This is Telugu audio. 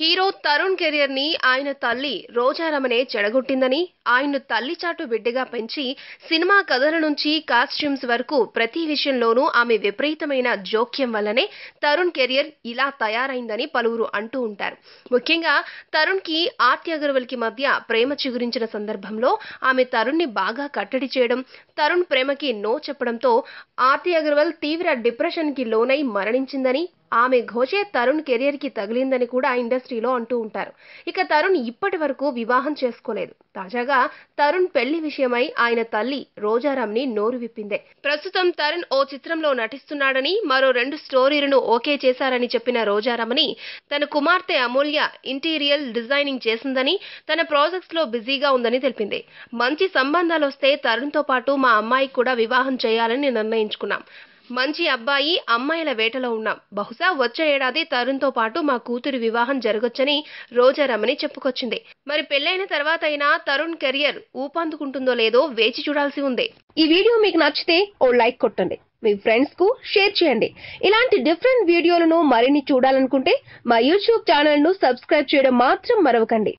హీరో తరుణ్ కెరీర్ ని ఆయన తల్లి రోజారమనే చెడగొట్టిందని ఆయన్ను తల్లి చాటు బిడ్డగా పెంచి సినిమా కథల నుంచి కాస్ట్యూమ్స్ వరకు ప్రతి విషయంలోనూ ఆమె విపరీతమైన జోక్యం వల్లనే తరుణ్ కెరియర్ ఇలా తయారైందని పలువురు అంటూ ఉంటారు ముఖ్యంగా తరుణ్ కి ఆర్తి అగర్వాల్ కి మధ్య ప్రేమ చిగురించిన సందర్భంలో ఆమె తరుణ్ ని బాగా కట్టడి చేయడం తరుణ్ ప్రేమకి నో చెప్పడంతో ఆర్తి అగర్వాల్ తీవ్ర డిప్రెషన్ కి లోనై మరణించిందని ఆమె ఘోషే తరుణ్ కెరియర్కి తగిలిందని కూడా ఇండస్ట్రీలో అంటూ ఉంటారు ఇక తరుణ్ ఇప్పటి వరకు వివాహం చేసుకోలేదు తాజాగా తరుణ్ పెళ్లి విషయమై ఆయన తల్లి ని నోరు విప్పిందే ప్రస్తుతం తరుణ్ ఓ చిత్రంలో నటిస్తున్నాడని మరో రెండు స్టోరీలను ఓకే చేశారని చెప్పిన రోజారామని తన కుమార్తె అమూల్య ఇంటీరియల్ డిజైనింగ్ చేసిందని తన ప్రాజెక్ట్స్ లో బిజీగా ఉందని తెలిపింది మంచి సంబంధాలు వస్తే తరుణ్తో పాటు మా అమ్మాయికి కూడా వివాహం చేయాలని నిర్ణయించుకున్నాం మంచి అబ్బాయి అమ్మాయిల వేటలో ఉన్నాం బహుశా వచ్చే ఏడాది తరుణ్తో పాటు మా కూతురు వివాహం జరగొచ్చని రోజా రమణి చెప్పుకొచ్చింది మరి పెళ్ళైన తర్వాత అయినా తరుణ్ కెరియర్ ఊపందుకుంటుందో లేదో వేచి చూడాల్సి ఉంది ఈ వీడియో మీకు నచ్చితే ఓ లైక్ కొట్టండి మీ ఫ్రెండ్స్ కు షేర్ చేయండి ఇలాంటి డిఫరెంట్ వీడియోలను మరిన్ని చూడాలనుకుంటే మా యూట్యూబ్ ఛానల్ ను సబ్స్క్రైబ్ చేయడం మాత్రం మరవకండి